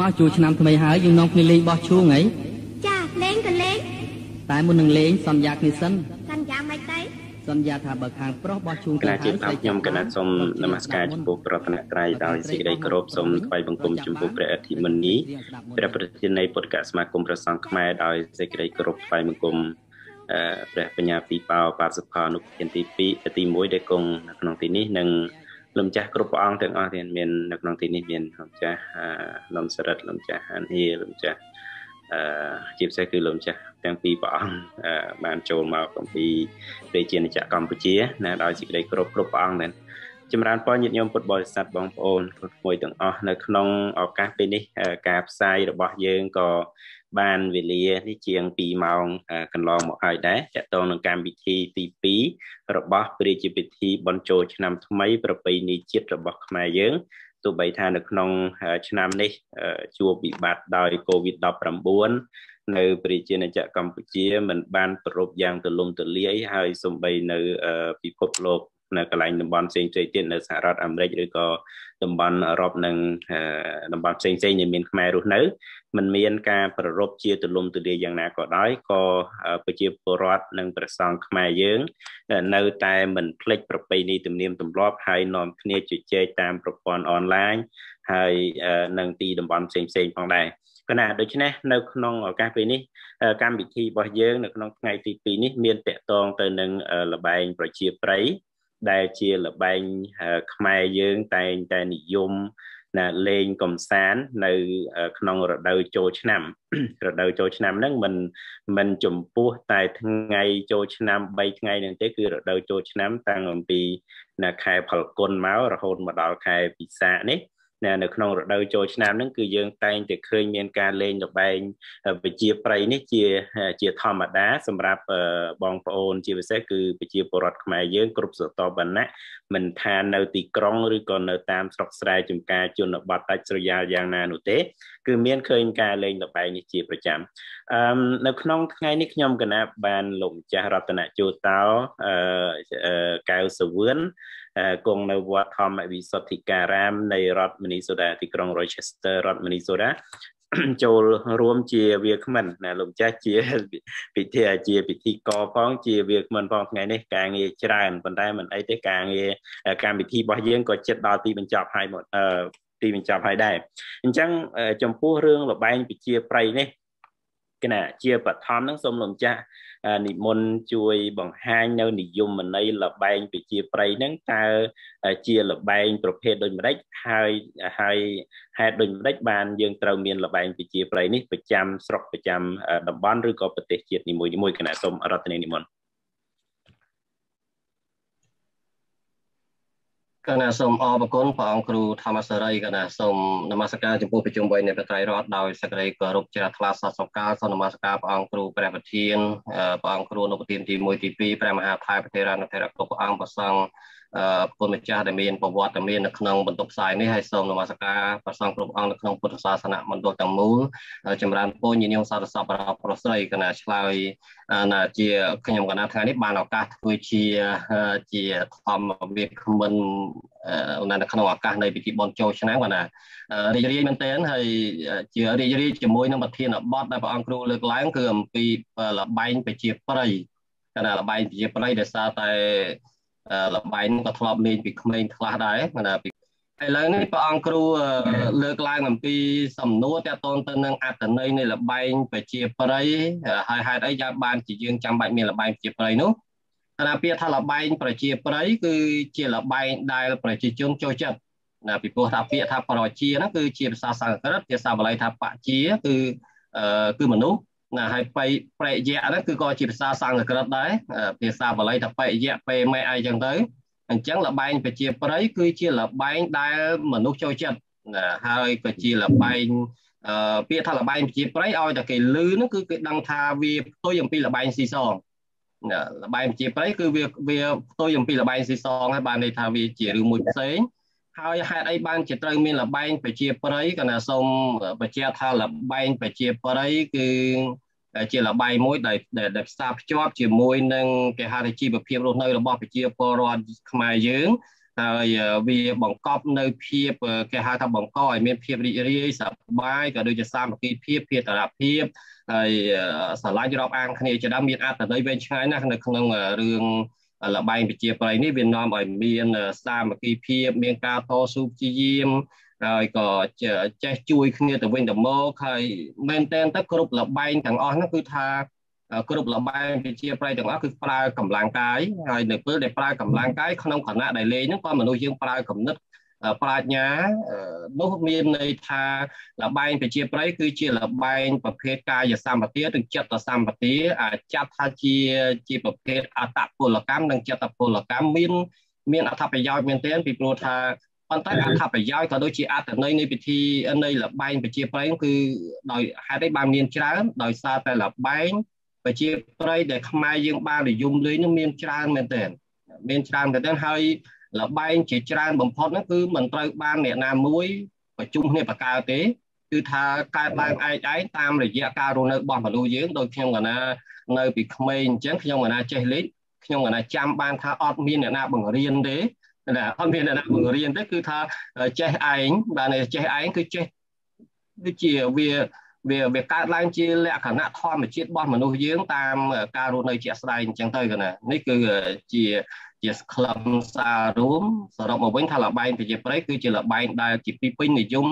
មកជួឆ្នាំថ្មីហើយយើងនាំគ្នាលេងបោះឈូងហីចាលេងក៏លេងតែមុននឹងលេងសន្យាគ្នាសិនសន្យាមិនទេសន្យាថាបើខាងប្រុសបោះឈូងទៅហើយខ្ញុំកណាត់សូមនមស្ការចំពោះប្រតនត្រ័យដោយសេចក្តីគោរពសូមថ្វាយបង្គំចំពោះព្រះអធិមុនីព្រះប្រធាននៃពុទ្ធកសមាគមប្រសង្ឃខ្មែរដោយសេចក្តីគោរពថ្វាយបង្គំព្រះបញ្ញាពីបោបាទសុផលនុគធានទី2ទី1ដែលគង់នៅក្នុងទីនេះនិងលំចាស់គ្រប់ព្រះអង្គទាំងអស់ទៀតមាននៅក្នុងទីនេះមានលំចាស់លំសរិទ្ធលំចាស់អានហៀលំចាស់អឺជាពិសេសគឺលំចាស់ទាំងពីរព្រះអង្គបានចូលមកអំពីព្រះជាណាចក្រកម្ពុជាណាដោយសេចក្តីគោរពគ្រប់ព្រះអង្គដែរចម្រើនពរញាតិញោមពុទ្ធបរិស័ទបងប្អូនពុទ្ធមួយទាំងអស់នៅក្នុងឱកាសពេលនេះ ការផ្សាយរបស់យើងក៏បានវេលានេះជាង2ម៉ោងកន្លងមកហើយដែរតកតងនឹងកម្មវិធីទី2របស់ព្រះរាជពិធីបញ្ចូលឆ្នាំថ្មី ប្រពៃណីជាតិរបស់ខ្មែរយើងទោះបីថានៅក្នុង ឆ្នាំនេះ ជួបវិបត្តិដោយ COVID-19 នៅព្រះជាណាចក្រកម្ពុជា មិនបានប្ររពយ៉ាងទូលំទូលាយ ហើយសូម្បីនៅពិភពលោកនៅកន្លែងតំបន់ផ្សេងផ្សេងទៀតនៅសហរដ្ឋអាមេរិកឬក៏តំបន់អឺរ៉ុបនិងតំបន់ផ្សេងផ្សេងដែលមានខ្មែររស់នៅมันមានការប្ររពជាទលំទលាយ៉ាងណាក៏ដោយក៏ប្រជាពលរដ្ឋនិងប្រសង់ខ្មែរយើង នៅ តែមិនភ្លេចប្រពៃណីទំនៀមទម្លាប់ហើយនាំគ្នាជជែកតាមប្រព័ន្ធអនឡាញហើយនឹងទីតំបន់ផ្សេងផ្សេងផងដែរគណៈដូច្នេះនៅក្នុងឱកាសពេលនេះកម្មវិធីរបស់យើងនៅក្នុងថ្ងៃទី2នេះមានតកតងទៅនឹងលបែងប្រជាប្រិយដែលជាល្បែងខ្មែរយើងតែងតែនិយមណាលេងកំសាន្តនៅ ក្នុងរដូវចូលឆ្នាំ រដូវចូលឆ្នាំហ្នឹងมันมันចំពោះតែថ្ងៃចូលឆ្នាំ3ថ្ងៃហ្នឹងទេគឺរដូវចូលឆ្នាំតាំងអំពីណាខែផលគុណមករហូតមកដល់ខែពិសាខនេះនៅក្នុងរដូវចូលឆ្នាំហ្នឹងគឺយើងតែងតែឃើញមានការលេងលបែងវិជាប្រៃនេះជាជាធម្មតាសម្រាប់បងប្អូនជាពិសេសគឺប្រជាពលរដ្ឋខ្មែរយើង គ្រប់ស្រទាប់វណ្ណៈមិនថានៅទីក្រុងឬក៏នៅតាមស្រុកស្រែចំការជនបទដាច់ស្រយាលយ៉ាងណានោះទេ គឺមានឃើញការលេងលបែងនេះជាប្រចាំអឺនៅក្នុង ថ្ងៃនេះខ្ញុំ កណាបានលោកម្ចាស់រតនជោតោអឺកៅសវឿនគង់នៅវត្តធម្មវិសុទ្ធិការាមនៃរដ្ឋមនីសូដាទីក្រុង Rochester រដ្ឋមនីសូដាចូលរួមជាវាគ្មិនណាលោកចាស់ជាពិធីជាពិធីករផងជាវាគ្មិនផងថ្ងៃនេះការងារច្រើនប៉ុន្តែមិនអីទេការងារកម្មវិធីរបស់យើងក៏ចិត្តដល់ទីបញ្ចប់ហើយមកទីបញ្ចប់ហើយដែរអញ្ចឹងចំពោះរឿងលបែងពជាប្រៃនេះគណៈជាបឋមនឹងសូមលោកម្ចាស់និមន្តជួយបង្ហាញនៅនិយមន័យលបែងប្រជាប្រិយហ្នឹងតើជាលបែងប្រភេទដូចម្ដេចហើយហើយហេតុដូចម្ដេចបានយើងត្រូវមានលបែងប្រជាប្រិយនេះប្រចាំស្រុកប្រចាំតំបន់ឬក៏ប្រទេសជាតិនីមួយៗគណៈសូមរដ្ឋនីនិមន្តកណាសូមអរគុណព្រះអង្គគ្រូធម្មសេរីកណាសូមនមស្ការចំពោះប្រជុំវ័យនៃព្រះត្រៃរតដោយសេចក្តីគោរពជ្រះថ្លាសស្កាលសូមនមស្ការព្រះអង្គគ្រូព្រះប្រធានព្រះអង្គគ្រូអនុប្រធានទី1ទី2ព្រះមហាថៃប្រធានរដ្ឋធិរគ្រប់ព្រះអង្គប្រសង្ឃពុទ្ធម្ចាស់ដែលមានប្រវត្តិមាននៅក្នុងបន្ទប់ផ្សាយនេះហើយសូមនមស្ការព្រះសង្ឃគ្រប់អង្គនៅក្នុងពុទ្ធសាសនមណ្ឌលទាំងមូលចម្រើនពរញាតិញោមសាធុសពរបស់ប្រុសស្រីកណាឆ្លើយណាជាខ្ញុំកណាថ្ងៃនេះបានឱកាសធ្វើជាជាធម្មវិក្កមិននៅក្នុងឱកាសនៃពិធីបុណ្យចូលឆ្នាំគាត់ណារីករាយមែនទែនហើយជារីករាយជាមួយនឹងប្រធានបទដែលព្រះអង្គគ្រូលើកឡើងគឺអំពីលបែងប្រជាប្រិយគណៈលបែងប្រជាប្រិយដែលសារតែលបែងហ្នឹងក៏ធ្លាប់លេងពីក្មេងខ្លះដែរមិនថាពីឥឡូវនេះព្រះអង្គគ្រូលើកឡើងអំពី សំណួរតាក់ទងទៅនឹងអត្តន័យនៃលបែងប្រជាប្រិយហើយហេតុអីយ៉ាងបានជាយើងចាំបាច់មានលបែងប្រជាប្រិយនោះគណៈពាក្យថាលបែងប្រជាប្រិយគឺជាលបែងដែលប្រជាជនចូលចិត្តណាពីព្រោះថាពាក្យថាប្រជាហ្នឹងគឺជាភាសាសំស្ក្រឹតភាសាបាលីថាបជាគឺគឺមនុស្សណាហើយបៃប្រេយៈហ្នឹងគឺក៏ជាភាសាសំស្ក្រឹតដែរភាសាបាលីថាបេយៈពេមេអីចឹងទៅអញ្ចឹងលបែងប្រជាប្រិយគឺជាលបែងដែលមនុស្សចូលចិត្តណាហើយក៏ជាលបែងអឺពាក្យថាលបែងប្រជាប្រិយឲ្យតែគេលឺហ្នឹងគឺគេដឹងថាវាផ្ទុយអំពីលបែងស៊ីសងណាលបែងប្រជាប្រិយគឺវាវាផ្ទុយអំពីលបែងស៊ីសងហើយបានន័យថាវាជារឿងមួយផ្សេងហើយហេតុអីបានជាត្រូវមានលបែងប្រជាប្រិយក៏ណាសូមបញ្ជាក់ថាលបែងប្រជាប្រិយគឺជាលបែងមួយដែលដែលផ្សារភ្ជាប់ជាមួយនឹងគេហៅថាជីវភាពរស់នៅរបស់ប្រជាពលរដ្ឋខ្មែរយើងហើយវាបង្កប់នៅភាពគេហៅថាបង្កឲ្យមានភាពរីករាយសប្បាយក៏ដូចជាសាមគ្គីភាពភេតរាភាពហើយស្រឡាញ់រាប់អានគ្នាជាដើមមានអត្ថន័យវែងឆ្ងាយណាស់នៅក្នុងរឿងលបែងប្រជាប្រិយនេះវានាំឲ្យមានស្ដារមគ្គីភាពមានការតស៊ូព្យាយាមហើយក៏ចេះជួយគ្នាទៅវិញទៅមកហើយមែនតែនទៅគ្រប់លបែងទាំងអស់ហ្នឹងគឺថា គ្រប់លបែងប្រជាប្រិយទាំងអស់គឺប្រើកម្លាំងកាយហើយនៅ ពេលដែលប្រើកម្លាំងកាយក្នុងគណៈដែលលេងហ្នឹងក៏មនុស្សយើងប្រើគំនិតប្រាជ្ញានោះមានន័យថាលបែងប្រជាប្រិយគឺជាលបែងប្រភេទកាយសម្បទានិងចិត្តសម្បទាអាចចាត់ថាជាជាប្រភេទអតពលកម្មនិងចិត្តពលកម្មមានមានអត្ថប្រយោជន៍មែនទែនពីព្រោះថាប៉ុន្តែអត្ថប្រយោជន៍ក៏ដូចជាអត្ថន័យនៃពិធីនៃលបែងប្រជាប្រិយគឺដោយហេតុអីបានមានច្រើនដោយសារតែលបែងប្រជាប្រិយដែលខ្មែរយើងបាននិយមលេងនឹងមានច្រើនមែនទែនមានច្រើនមែនទែនហើយលបែងជាច្រើនបំផុតហ្នឹងគឺមិនត្រូវបានអ្នកណាមួយប្រជុំគ្នាបង្កើតទេគឺថាកើតឡើងឯកឯងតាមរយៈការរស់នៅរបស់មនុស្សយើងដោយខ្ញុំកណានៅពីក្មេងអញ្ចឹងខ្ញុំកណាចេះលេខខ្ញុំកណាចាំបានថាអត់មានអ្នកណាបង្រៀនទេណាអត់មានអ្នកណាបង្រៀនទេគឺថាចេះឯងបាទចេះឯងគឺចេះដូចជាវាវាវាកើតឡើងជាលក្ខណៈធម្មជាតិរបស់មនុស្សយើងតាមការរស់នៅជាក់ស្ដែងអញ្ចឹងទៅកណានេះគឺជាជាខ្លឹមសាររួមសរុបមកវិញថាលបែងប្រជាប្រិយគឺជាលបែងដែលជាទីពេញនិយម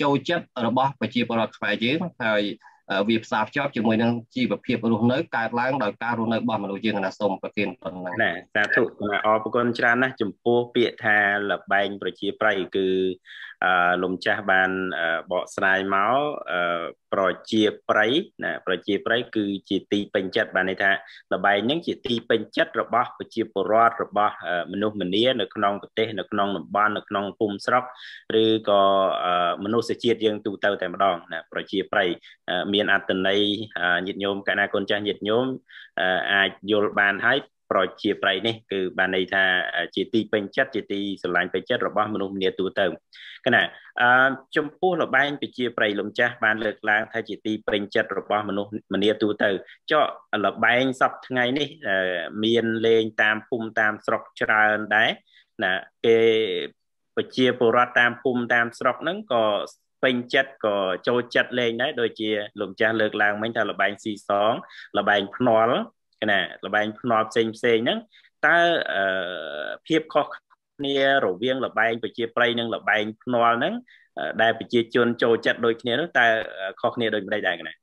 ចូលចិត្តរបស់ប្រជាពលរដ្ឋខ្មែរយើងហើយវាផ្សារភ្ជាប់ជាមួយនឹងជីវភាពរស់នៅកើតឡើងដោយការរស់នៅរបស់មនុស្សយើងណាសូមប្រទានប៉ុណ្ណឹងណាសាធុអរគុណច្រើនណាស់ចំពោះពាក្យថាលបែងប្រជាប្រិយគឺលំចាស់បានបកស្រាយមកប្រជាប្រិយណាប្រជាប្រិយគឺជាទីពេញចិត្តបានន័យថាលបែងហ្នឹងជាទីពេញចិត្តរបស់ប្រជាពលរដ្ឋរបស់ មនុស្សម្នានៅក្នុងប្រទេស នៅក្នុងតំបន់នៅក្នុងភូមិស្រុកឬក៏មនុស្សជាតិយើងទូទៅតែម្ដងណាប្រជាប្រិយមានអត្តន័យញាតិញោមកណាគុណចាស់ញាតិញោមអាចយល់បានហើយប្រជាប្រិយនេះគឺបានន័យថាជាទីពេញចិត្តជាទីស្រឡាញ់ពេញចិត្តរបស់មនុស្សម្នាទូទៅគណៈអឺចំពោះលបែងប្រជាប្រិយលំចាស់បានលើកឡើងថាជាទីពេញចិត្តរបស់មនុស្សម្នាទូទៅចော့លបែងសពថ្ងៃនេះមានលេងតាមភូមិតាមស្រុកច្រើនដែរណាគេប្រជាពលរដ្ឋតាមភូមិតាមស្រុកហ្នឹងក៏ពេញចិត្តក៏ចូលចិត្តលេងដែរដូចជាលោកចាស់លើកឡើងមិញថាលបែងស៊ីសងលបែងភ្នាល់ណាលបែងភ្នំផ្សេងផ្សេងហ្នឹងតើភាពខុសគ្នារវាងលបែងប្រជាប្រិយនិងលបែងភ្នំហ្នឹងដែលប្រជាជនចូលចិត្តដូចគ្នានោះតើខុសគ្នាដូចម្ដេចដែរកណាណា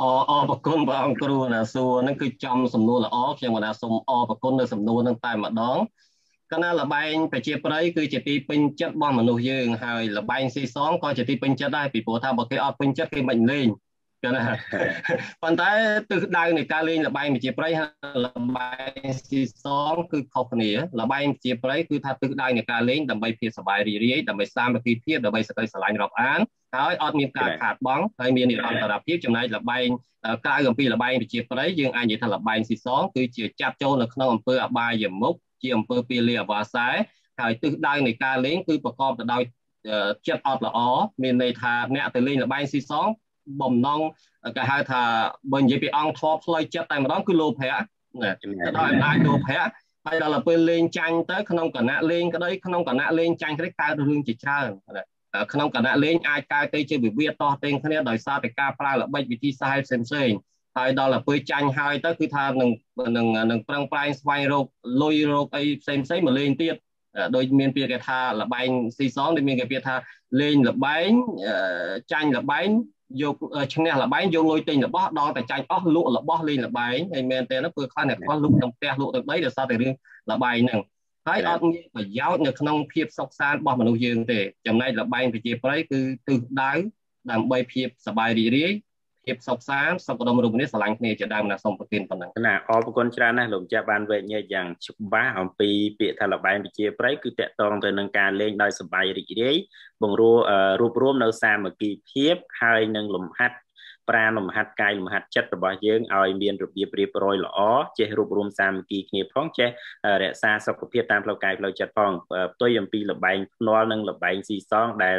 អអរគុណបងអង្គគ្រូណាសួរហ្នឹងគឺចំសំណួរល្អខ្ញុំណាសូមអរគុណនៅសំណួរហ្នឹងតែម្ដងកណាលបែងប្រជាប្រិយគឺជាទីពេញចិត្តរបស់មនុស្សយើងហើយ លបែងស៊ីសងក៏ជាទីពេញចិត្តដែរពីព្រោះថាបើគេអត់ពេញចិត្តគេមិនលេងចឹងណាប៉ុន្តែទិសដៅនៃការលេងលបែងប្រជាប្រិយហើយលបែងស៊ីសងគឺខុសគ្នាលបែងប្រជាប្រិយគឺថាទិសដៅនៃការលេងដើម្បីភាពសប្បាយរីករាយដើម្បីសាមគ្គីភាពដើម្បីសេចក្តីស្រឡាញ់រាប់អានហើយអត់មានការខាតបង់ហើយមាននិរន្តរភាពចំណែកលបែងក្រៅអំពីលបែងប្រជាប្រិយយើងអាចនិយាយថាលបែងស៊ីសងគឺជាចាប់ចូលនៅក្នុងអំពើអបាយមុខជាអំពើពាលីអវាសែហើយទិសដៅនៃការលេងគឺប្រកបទៅដោយចិត្តអត់ល្អមានន័យថាអ្នកទៅលេងលបែងស៊ីសងបំណងគេហៅថាបើនិយាយពីអង្គធម៌ផ្លូវចិត្តតែម្ដងគឺលោភៈទៅដល់អំណាចលោភៈហើយដល់ទៅពេលលេងចាញ់ទៅក្នុងគណៈលេងក្តីក្នុងគណៈលេងចាញ់ក្តីកើតរឿងជាច្រើនក្នុងគណៈលេងអាចកើតទៅជាវិវាទតោះតែងគ្នាដោយសារតែការប្រើល្បិចវិធីសាស្ត្រផ្សេងៗហើយដល់ទៅពេលចាញ់ហើយទៅគឺថានឹងនឹងនឹងប្រឹងប្រែងស្វែងរកលុយរកអីផ្សេងផ្សេងមកលេងទៀតដោយមានពាក្យគេថាលបែងស៊ីសងដូចមានគេពាក្យថាលេងលបែងចាញ់លបែងយកឈ្នះលបែងយកលុយទិញរបស់ដល់តែចាញ់អស់លក់របស់លេងលបែងហើយមែនតើព្រោះខ្លះអ្នកគាត់លក់ទាំងផ្ទះលក់ទាំងដីដោយសារតែរឿងលបែងហ្នឹងហើយអត់មានប្រយោជន៍នៅក្នុងភាពសុខសាន្តរបស់មនុស្សយើងទេចំណែកលបែងប្រជាប្រិយគឺទិសដៅដើម្បីភាពសบายរីករាយភាពសុខសាន្តសុខដុមរមនាស្រឡាញ់គ្នាជាដើមណាសូមប្រទានប៉ុណ្ណឹងណាអរគុណច្រើនណាស់លោកចាស់បានវែកញែកយ៉ាងច្បាស់អំពីពាក្យថាលបែងវិជាប្រៃគឺតកតងទៅនឹងការលេងដោយសប្បាយរីករាយបង្រួបរួមនៅសាមគ្គីភាពហើយនឹងលំហាត់ប្រានលំហាត់កាយលំហាត់ចិត្តរបស់យើងឲ្យមានរបៀបរៀបរយល្អចេះរួបរวมសាមគ្គីគ្នាផងចេះរក្សាសុខភាពតាមផ្លូវកាយផ្លូវចិត្តផងផ្ទុយអំពីលបែងភ្នាល់និងលបែងស៊ីសងដែល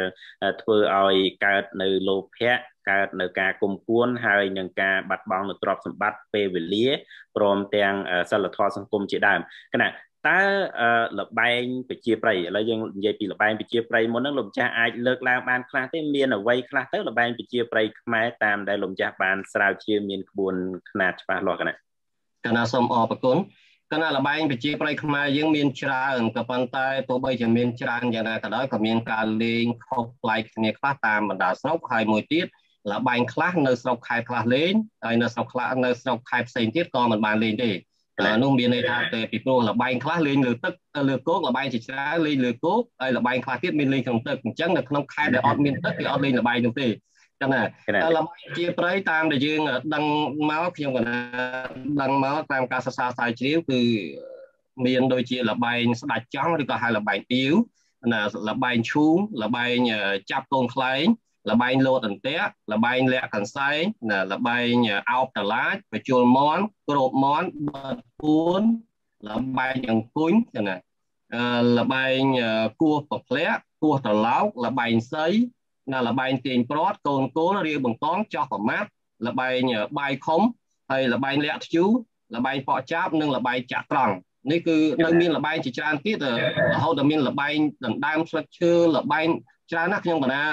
ធ្វើឲ្យកើតនៅលោភៈកើតនៅការគុំគួនហើយនឹងការបាត់បង់នូវទ្រព្យសម្បត្តិពេលវេលាព្រមទាំងសិលធម៌សង្គមជាដើមគណៈតើលបែងប្រជាប្រិយឥឡូវយើងនិយាយពីលបែងប្រជាប្រិយមុនហ្នឹងលោកម្ចាស់អាចលើកឡើងបានខ្លះទេមានអ្វីខ្លះទៅលបែងប្រជាប្រិយខ្មែរតាមដែលលោកម្ចាស់បានស្រាវជ្រាវមានក្បួនຂະຫນាតច្បាស់លាស់កណាកណាសូមអរគុណកណាលបែងប្រជាប្រិយខ្មែរយើងមានច្រើនក៏ប៉ុន្តែទោះបីជាមានច្រើនយ៉ាងណាក៏ដោយក៏មានការលេងខុសប្លែកគ្នាខ្លះតាមបណ្ដាស្រុកហើយមួយទៀតលបែងខ្លះនៅស្រុកខេត្តខ្លះលេងហើយនៅស្រុកខ្លះនៅស្រុកខេត្តផ្សេងទៀតក៏មិនបានលេងទេនោះមានន័យថាទេពីព្រោះលបែងខ្លះលេងលើទឹកលើគោកលបែងជាច្រើនលេងលើគោកហើយលបែងខ្លះទៀតមានលេងក្នុងទឹកអញ្ចឹងនៅក្នុងខេត្តដែលអត់មានទឹកគេអត់លេងលបែងនោះទេចឹងណាតែលបែងជាប្រៃតាមដែលយើងដឹងមកខ្ញុំកណាដឹងមកតាមការសិក្សាស្រាវជ្រាវគឺមានដូចជាលបែងស្ដាច់ចង់ឬក៏ហៅលបែងទៀវណាលបែងឈូងលបែងចាប់កូនខ្លែងលបែងលោតន្ទៈលបែងលក្ខន្សែងលបែងអោបតឡាចបជុលមន់គ្របមន់បិទពួនលបែងអង្គុញណាលបែងគោះប្រភ្លាក់គោះត្រឡោកលបែងសីណាលបែងទាញព្រាត់កូនគោលរាវបង្កងចោះប្រមាត់លបែងបាយខំហើយលបែងលាក់ធ្យូលបែងប៉កចាប់និងលបែងចាក់ត្រង់នេះគឺនៅមានលបែងជាច្រើនទៀតរហូតដល់មានលបែងដណ្ដើមស្លឹកឈើលបែងច្រើនណាស់ខ្ញុំកណា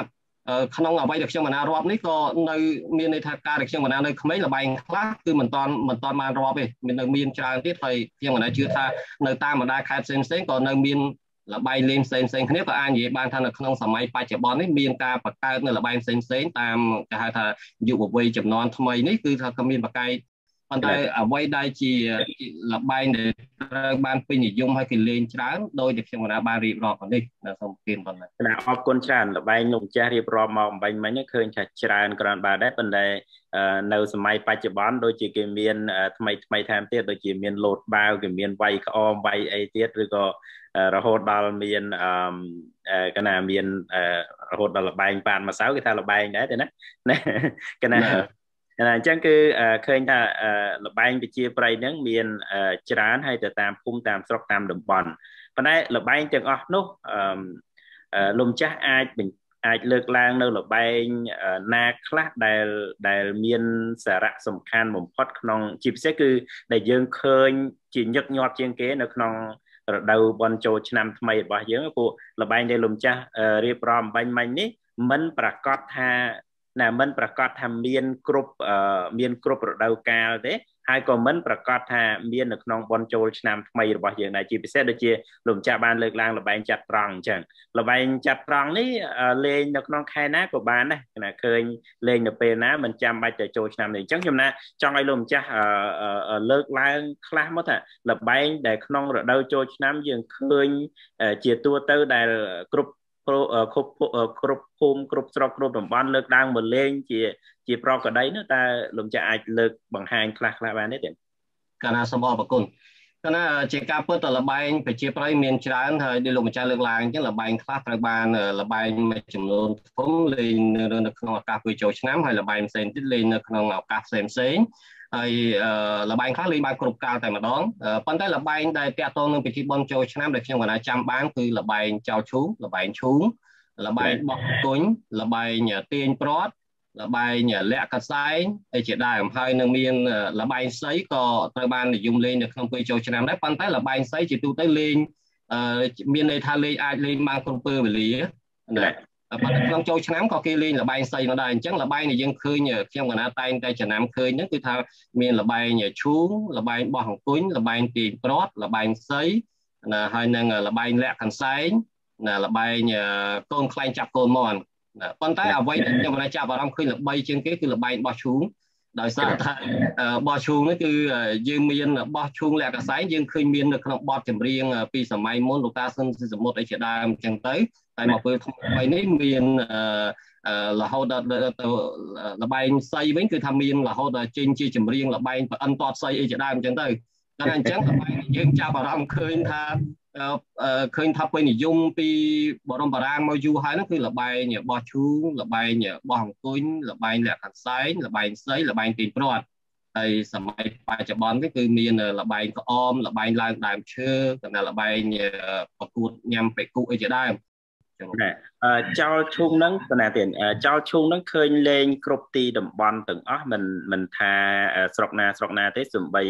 ក្នុងអ្វីដែលខ្ញុំបានរាប់នេះក៏នៅមានន័យថាការដែលខ្ញុំបាននៅក្មេងលបែងខ្លះគឺមិនតាន់មិនតាន់បានរាប់ទេមាននៅមានច្រើនទៀតហើយខ្ញុំបានជឿថានៅតាមបណ្ដាខេត្តផ្សេងផ្សេងក៏នៅមានលបែងលេងផ្សេងផ្សេងគ្នាក៏អាចនិយាយបានថានៅក្នុងសម័យបច្ចុប្បន្ននេះមានការបង្កើតនៅលបែងផ្សេងផ្សេងតាមគេហៅថាយុវវ័យចំនួនថ្មីនេះគឺថាក៏មានបកាយប៉ុន្តែអ្វីដែលជាលបែងដែលត្រូវបានពេញនិយមហើយគេលេងច្រើនដោយដែលខ្ញុំកណាបានរៀបរាប់មកនេះនៅសូមគៀនប៉ុណ្ណឹងកណាអរគុណច្រើនលបែងលោកម្ចាស់រៀបរាប់មកអំបញ្ញមិញឃើញថាច្រើនក្រាន់បាទដែរប៉ុន្តែនៅសម័យបច្ចុប្បន្នដូចជាគេមានថ្មីថ្មីថែមទៀតដូចជាមានលោតបាវគេមានវាយក្អមវាយអីទៀតឬក៏រហូតដល់មានកណាមានរហូតដល់លបែងប៉ានម្សៅគេថាលបែងដែរទេណាណាកណាអញ្ចឹងគឺឃើញថាលបែងប្រជាប្រិយហ្នឹងមានច្រើនហើយទៅតាមភូមិតាមស្រុកតាមតំបន់ប៉ុន្តែលបែងទាំងអស់នោះលំចាស់អាចអាចលើកឡើងនៅលបែងណាខ្លះដែលដែល មានសារៈសំខាន់បំផុត ក្នុងជាពិសេសគឺដែលយើងឃើញ ជាញឹកញាប់ជាងគេនៅក្នុងរដូវបន់ចូលឆ្នាំថ្មីរបស់យើងពួកលបែងដែលលំចាស់រៀបរាប់បាញ់មិញនេះមិនប្រកាសថាណាមិនប្រកាសថាមានគ្រប់មានគ្រប់រដូវកាលទេហើយក៏មិនប្រកាសថាមាននៅក្នុងបនចូលឆ្នាំថ្មីរបស់យើងដែរជាពិសេសដូចជាលោកម្ចាស់បានលើកឡើងលបែងចាត់ត្រង់អញ្ចឹងលបែងចាត់ត្រង់នេះលេងនៅក្នុងខែណាក៏បានដែរគណៈឃើញលេងនៅពេលណាមិនចាំបាច់ទៅចូលឆ្នាំនេះអញ្ចឹងខ្ញុំណាចង់ឲ្យលោកម្ចាស់លើកឡើងខ្លះមកថាលបែងដែលក្នុង រដូវចូលឆ្នាំយើងឃើញជាទួទៅដែលគ្រប់គ្រប់គ្រប់ភូមិគ្រប់ស្រុកគ្រប់តំបន់លើកឡើងមកលេងជា ជាប្រកដីនោះតើលោកចាអាចលើកបង្ហាញខ្លះខ្លះបានទេទៀតកាលណាសូមអរគុណគណៈជាការពិតលបែងប្រជាប្រិយមានច្រើនហើយដូចលោកម្ចាស់លើកឡើងអញ្ចឹងលបែងខ្លះត្រូវបានលបែងមួយចំនួនធំលេងនៅ ក្នុងឱកាសពេលចូលឆ្នាំហើយលបែងផ្សេងទៀតលេងនៅក្នុងឱកាសផ្សេងផ្សេងហើយលបែងខ្លះលេងបានគ្រប់កាលតែម្ដងប៉ុន្តែលបែងដែលតាក់ទងនឹងពិធីបុណ្យចូលឆ្នាំដែលខ្ញុំកណាចាំបានគឺលបែងចោលឈូងលបែងឈូងលបែងបោះទុញលបែងទាញព្រាត់លបែងលាក់កសែងអីជាដើមហើយនឹងមានលបែងសីក៏ត្រូវបាននិយមលេងនៅក្នុងពេលចូលឆ្នាំដែរប៉ុន្តែលបែងសីជាទូទៅលេងមានន័យថាលេងអាចលេងបានគ្រប់ពេលវេលាណាប៉ុន្តែក្នុងចូលឆ្នាំក៏គេលេងលបែងសីនោះដែរអញ្ចឹងលបែងដែលយើងឃើញខ្ញុំកណាតែងតែចំណាំឃើញហ្នឹងគឺថាមានលបែងឈូងលបែងបោះអង្គុញលបែងទាញព្រាត់លបែងសីណាហើយនឹងលបែងលាក់កន្សែងណាលបែងកូនខ្លែងចាប់កូនមន់ប៉ុន្តែអ្វីដែលខ្ញុំកណាចាប់អារម្មណ៍ឃើញល្បីជាងគេគឺលបែងបោះឈូងដោយសារថាបោះឈូងនេះគឺយើងមានបោះឈូងលក្ខសែងយើងឃើញមាននៅក្នុងបទចម្រៀងពីសម័យមុនលោកតាស៊ុនស៊ីសមុទ្រអីជាដើមអញ្ចឹងទៅតែមកពេលថ្មីនេះមានរហូតដល់ទៅលបែងស័យវិញគឺថាមានរហូតដល់ចេញជាចម្រៀងលបែងប្រអិនតតស័យអីជាដើមអញ្ចឹងទៅតែអញ្ចឹងលបែងយើងចាប់អារម្មណ៍ឃើញថាឃើញថាពេញនិយមពីបរមបារាំងមកយូរហើយហ្នឹងគឺលបែងរបស់ឈូងលបែងរបស់អង្គញលបែងលក្ខន្សែងលបែងស្រីលបែងទីព្រាត់ហើយសម័យបច្ចុប្បន្ននេះគឺមានលបែងក្អមលបែងឡើងដើមឈើកណ្ដាលលបែងប្រកួតញ៉ាំបេគុអីជាដើមណាចោលឈូងហ្នឹងគណៈទៀតចោលឈូងហ្នឹងឃើញលេងគ្រប់ទីតំបន់ទាំងអស់មិនមិនថាស្រុកណាស្រុកណាទេសំបី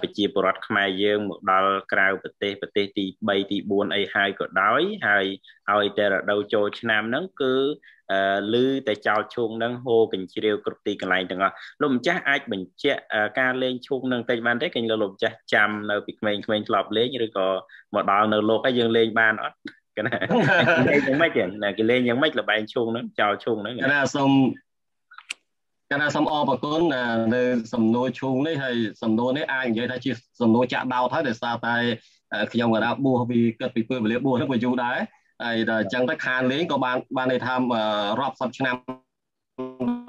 ប្រជាពលរដ្ឋខ្មែរយើងមកដល់ក្រៅប្រទេសប្រទេសទី3ទី4អីហើយក៏ដោយហើយឲ្យតែរដូវចូលឆ្នាំហ្នឹងគឺឮតែចោលឈូងហ្នឹងហូរកញ្ជ្រៀវគ្រប់ទីកន្លែងទាំងអស់លោកម្ចាស់អាចបញ្ជាក់ការលេងឈូងហ្នឹងតិចបានទេគេលោកម្ចាស់ចាំនៅពីក្មេងៗធ្លាប់លេងឬក៏មកដល់នៅលោកហើយយើងលេងបានអត់គេណាគេលេងយ៉ាងម៉េចណាគេលេងយ៉ាងម៉េចលបែងឈុងហ្នឹងចោលឈុងហ្នឹងគេណាសូមកណាសូមអរគុណនៅសំណួរឈូងនេះហើយសំណួរនេះអាចនិយាយថាជាសំណួរចាក់ដោតហើយដោយសារតែខ្ញុំកណាបួសពីគិតពីពេលវេលាបួសហ្នឹងវាយូរដែរហើយដល់អញ្ចឹងទៅខានលេងក៏បានបានន័យថារាប់សិបឆ្នាំ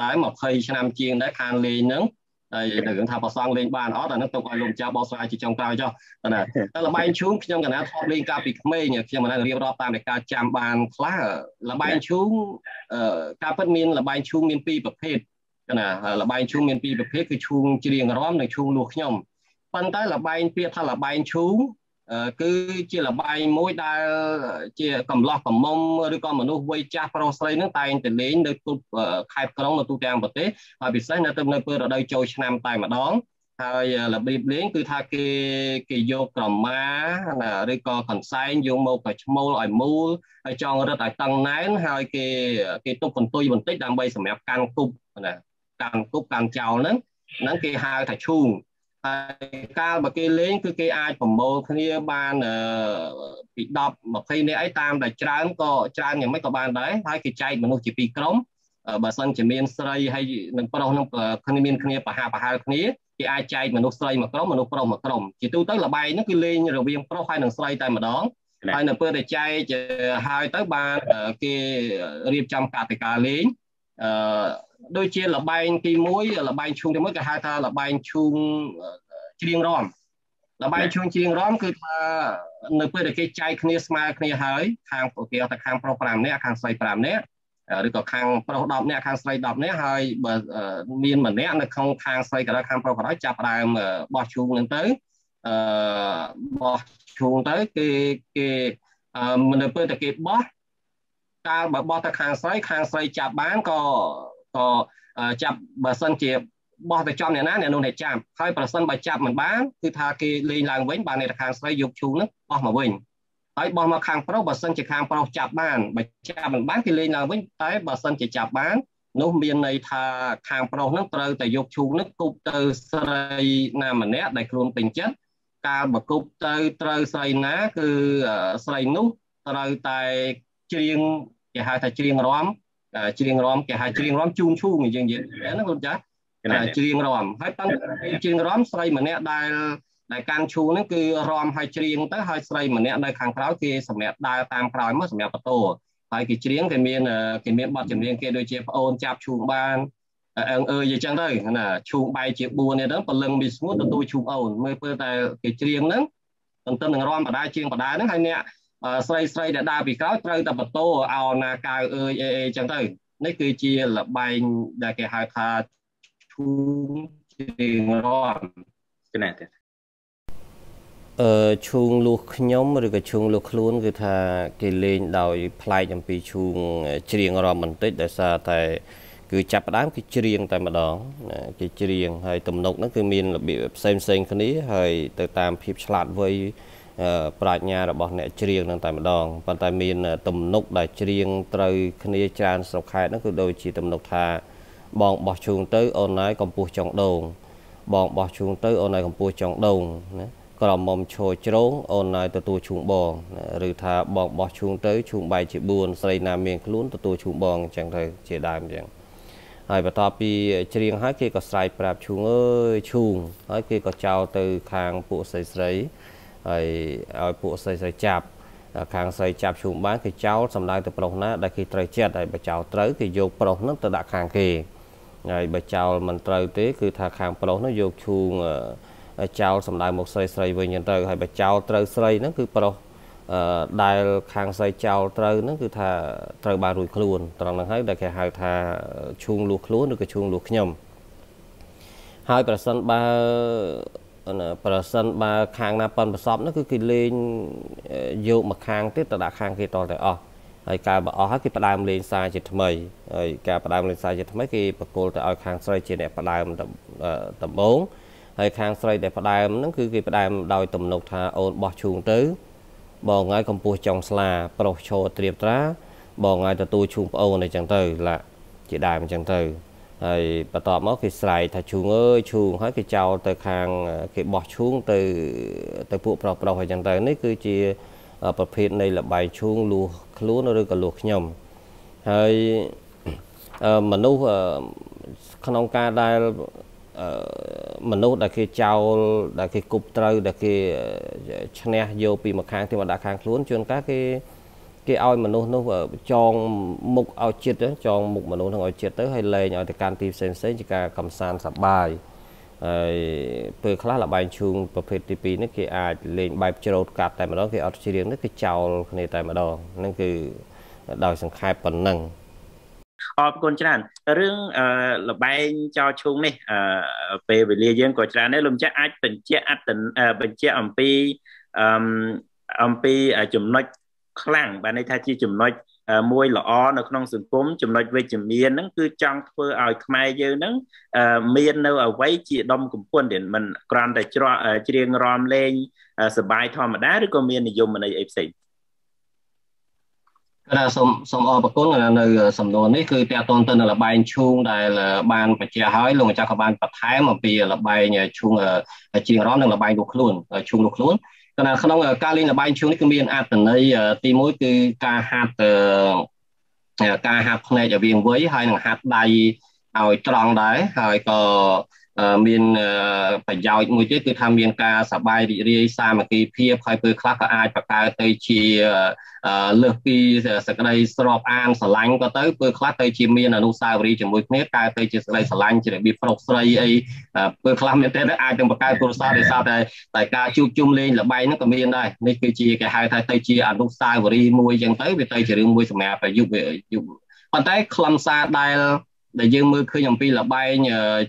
ដែរ20ឆ្នាំជាងដែរខានលេងហ្នឹងហើយនៅរឿងថាប្រសងលេងបានអត់អានឹងទៅឲ្យលោកម្ចាស់បោះស្រាយជាចុងក្រោយចុះណាតែលបែងឈូងខ្ញុំកណាថតលេងកាលពីក្មេងខ្ញុំមិនរៀបរាប់តាមនៃការចាំបានខ្លះលបែងឈូងការពិតមានលបែងឈូងមានពីរប្រភេទណាលបែងឈូងមានពីរប្រភេទគឺឈូងច្រៀងរំនិងឈូងលួសខ្ញុំប៉ុន្តែលបែងពាក្យថាលបែងឈូងគឺជាលបែងមួយដែលជាកំឡោះកំមុំឬក៏មនុស្សវ័យចាស់ប្រុសស្រីនឹងតែងតែលេងនៅគ្រប់ខេត្តក្រុងនៅទូទាំងប្រទេសហើយពិសេសនៅទៅនៅពេលរដូវចូលឆ្នាំតែម្ដងហើយរបៀបលេងគឺថាគេគេយកក្រមាឬក៏កន្សែងយកមកប្រឈមូលឲ្យមូលហើយចងរឹតឲ្យតឹងណែនហើយគេគេទុកកន្ទុយបន្តិចដើម្បីសម្រាប់កាន់គប់ណាកាន់គប់កាន់ចោលហ្នឹងហ្នឹងគេហៅថាឈូងហើយកាលមកគេលេងគឺគេអាចប្រមូលគ្នាបានពី10 20នាក់អីតាមតែច្រើនក៏ច្រើនយ៉ាងម៉េចក៏បានដែរហើយគេចែកមនុស្សជាពីរក្រុមបើសិនជាមានស្រីហើយនឹងប្រុសនឹងគ្នាមានគ្នាប្រហាប្រហែលគ្នាគេអាចចែកមនុស្សស្រីមួយក្រុមមនុស្សប្រុសមួយក្រុមជាទូទៅលបាយហ្នឹងគឺលេងរវាងប្រុសហើយនិងស្រីតែម្ដងហើយនៅពេលដែលចែកហើយទៅបានគេរៀបចំកតិកាលេងអឺដូចជាលបែងទី1លបែងឈូងទី1គេហៅថាលបែងឈូងច្រៀងរំលបែងឈូងច្រៀងរំគឺថានៅពេលដែលគេចែកគ្នាស្មើគ្នាហើយខាងគេថាខាង ប្រុស5នាក់ខាងស្រី5នាក់ឬក៏ខាងប្រុស10នាក់ខាងស្រី10នាក់ហើយបើមានម្នាក់នៅក្នុងខាងស្រីក៏ដោយខាងប្រុសក៏ដោយចាប់ដើមបោះឈូងនឹងទៅអឺបោះឈូងទៅគេគេនៅពេលតែគេបោះកាលបើបោះទៅខាងស្រីខាងស្រីចាប់បានក៏ក៏ចាប់បើសិនជាបោះទៅចំអ្នកណាអ្នកនោះអ្នកចាប់ហើយប្រសិនបើចាប់មិនបានគឺថាគេលេងឡើងវិញបានអ្នកខាងស្រីយកឈូនឹងបោះមកវិញហើយបោះមកខាងប្រុសបើសិនជាខាងប្រុសចាប់បានបើចាប់មិនបានគេលេងឡើងវិញតែបើសិនជាចាប់បាននោះមានន័យថាខាងប្រុសនឹងត្រូវតែយកឈូងនឹងគប់ទៅស្រីណាម្នាក់ដែលខ្លួនពេញចិត្តកាលបើគប់ទៅត្រូវស្រីណាគឺស្រីនោះត្រូវតែច្រៀងគេហៅថាច្រៀងរំច្រៀងរំគេហៅច្រៀងរំជូនឈូងយើងនិយាយហ្នឹងលោកចាស់ច្រៀងរំហើយតាំងច្រៀងរំស្រីម្នាក់ដែលដែលកាំងឈូហ្នឹងគឺរំហើយច្រៀងទៅហើយស្រីម្នាក់នៅខាងក្រោយគេសម្រាប់ដើរតាមក្រោយមកសម្រាប់បតោហើយគេច្រៀងគេមានគេមានបទចម្រៀងគេដូចជាប្អូនចាប់ឈូងបានអើងអើយអញ្ចឹងទៅណាឈូងបែកជា4នេះទៅពលឹងវាស្ងួតទទួលឈូងអូនមើលពេលតែគេច្រៀងហ្នឹងទន្ទឹមនឹងរំបដាជាងបដាហ្នឹងហើយអ្នកស្រីស្រីដែលដើរពីក្រោយត្រូវតែបតោអោណាកៅអើយអេអេចឹងទៅនេះគឺជាលបែងដែលគេហៅថាឈូងជាងរំគណៈទេអឺឈូងលួសខ្ញុំឬក៏ឈូងលួសខ្លួន គឺថាគេលេងដោយប្លែកអំពីឈូងច្រៀងរំបន្តិចដោយសារតែ គឺ ចាប់ផ្ដើមគឺច្រៀងតែម្ដងគេច្រៀងហើយទំនុកហ្នឹងគឺមានរបៀបផ្សេងផ្សេងគ្នាហើយទៅតាមភាពឆ្លាតវៃប្រាជ្ញារបស់អ្នកច្រៀងនឹងតែម្ដងប៉ុន្តែមានទំនុកដែលច្រៀងត្រូវគ្នាច្រើនស្រុកខេត្តហ្នឹងគឺដូចជាទំនុកថា បងបោះជូងទៅ អូនណាយកំពោះចង់ដងបងបោះជូងទៅអូនណាយកំពោះចង់ដងណាក្រមុំឈរជ្រង អូនណាយទទួលជូងបងឬថាបងបោះជូងទៅជូងបែកជា4ស្រីណាមានខ្លួនទទួលជូងបងអញ្ចឹងទៅជាដើមអញ្ចឹងហើយបន្ទាប់ពីច្រៀងហើយគេក៏ស្រែកប្រាប់ឈូងអើយឈូងហើយគេក៏ចោលទៅខាងពួកស្រីស្រីហើយឲ្យពួកស្រីស្រីចាប់ខាងស្រីចាប់ឈូមបានគេចោលសម្ដៅទៅប្រុសណាដែលគេត្រូវចិត្តហើយបើចោលត្រូវគេយកប្រុសនោះទៅដាក់ខាងគេហើយបើចោលមិនត្រូវទេគឺ ថាខាងប្រុសនោះយកឈូងចោលសម្ដៅមកស្រីស្រីវិញទៅហើយបើចោលត្រូវស្រីហ្នឹងគឺប្រុសដែលខាងស្រីចោលត្រូវហ្នឹងគឺថាត្រូវបានរួចខ្លួនត្រង់ហ្នឹងហើយដែលគេហៅថាឈូងលួសខ្លួនឬក៏ឈូងលួសខ្ញុំហើយប្រសិនបើប្រសិនបើខាងណាប៉ុនប្រសពនោះគឺគេលេងយកមកខាងទៀតទៅដាក់ខាងគេតតែអស់ហើយការបើអស់ហើយគេផ្ដើមលេងសារជាថ្មីហើយការផ្ដើមលេងសារជាថ្មីគេបកគលទៅឲ្យខាងស្រីជាអ្នកផ្ដើមដំបូងហើយខាងស្រីដែលផ្ដើមហ្នឹងគឺគេផ្ដើមដោយទំនុកថាអូនបោះឈូងទៅ បងងាយកំពោះចង់ស្លាប្រុសឈរត្រៀបត្រា បងងាយទទួលឈូងប្អូនអីចឹងទៅឡាជាដើមអញ្ចឹងទៅហើយបន្ទាប់មកគេស្រែកថាឈូងអើយឈូងហើយគេចោលទៅខាងគេបោះឈូងទៅទៅពួកប្រុសប្រុសអញ្ចឹងទៅនេះគឺជាប្រភេទនៃលបាយឈូងលួសខ្លួនឬក៏លួសខ្ញុំហើយមនុស្សក្នុងការដែលមនុស្សដែលគេចោលដែលគេគប់ត្រូវដែលគេឈ្នះយកពីម្ខាងទៅមកដាក់ខាងខ្លួនជួនកាលគេគេឲ្យមនុស្សនោះចង មុខឲ្យចិត្តចង មុខមនុស្សនឹងឲ្យចិត្តទៅហើយលែងឲ្យទៅកាន់ទីផ្សេងផ្សេងជាការកំសាន្តសប្បាយហើយពេលខ្លះលបែងឈូងប្រភេទទី2នេះគេអាចលេងបែបច្រូតកាត់តែម្ដងគេអត់ច្រៀងនេះគឺចោលគ្នាតែម្ដងហ្នឹងគឺដោយសង្ខេបប៉ុណ្ណឹងអរគុណច្រើនរឿងលបែងចោឈូងនេះពេលវេលាយើងក៏ច្រើនដែរលោកចាស់អាចបញ្ជាក់អត្តបញ្ជាក់អំពីអំពីចំណុចខ្លាំងបានន័យថាជាចំណុចមួយល្អនៅក្នុង សង្គមចំណុចវិជ្ជមានហ្នឹងគឺចង់ធ្វើឲ្យខ្មែរយើងហ្នឹងមាននៅអ្វីជាដុំកំពុនទៀតមិនគ្រាន់តែច្រកច្រៀងរំលេងសបាយធម្មតាឬក៏មាននិយមន័យអីផ្សេងបាទសូមសូមអរគុណនៅសំណួរនេះគឺតកតនទៅនឹងលបែងឈូងដែលបានបញ្ជាក់ហើយលោកម្ចាស់ក៏បានបន្ថែមអំពីលបែងឈូងជាងរំនិងលបែងលោកខ្លួនឈូងលោកខ្លួនគណៈក្នុងការលេងល្បែងឈូងនេះគឺមានអត្តន័យទី1គឺការហាត់ការហាត់ភ្នែកឲ្យវាងវៃហើយនឹងហាត់ដៃឲ្យត្រង់ដែរហើយក៏មានប្រយោជន៍មួយទៀតគឺថាមានការសបាយរីករាយសាមគ្គីភាពហើយពេលខ្លះក៏អាចបង្កើតទៅជាលើសពីសក្តីស្របអានស្រឡាញ់ក៏ទៅពេលខ្លះទៅជាមានអនុស្សាវរីយ៍ជាមួយគ្នាកើតទៅជាសក្តីស្រឡាញ់ជារបៀបប្រុសស្រីអីពេលខ្លះមានតែអាចនឹងបង្កើតគ្រួសារដោយសារតែតែការជួបជុំលេងល្បែងហ្នឹងក៏មានដែរនេះគឺជាគេហៅថាទៅជាអនុស្សាវរីយ៍មួយអញ្ចឹងទៅវាទៅជារឿងមួយសម្រាប់យុវយុវប៉ុន្តែខ្លឹមសារដែលដែលយើងមើលឃើញអំពីលបែង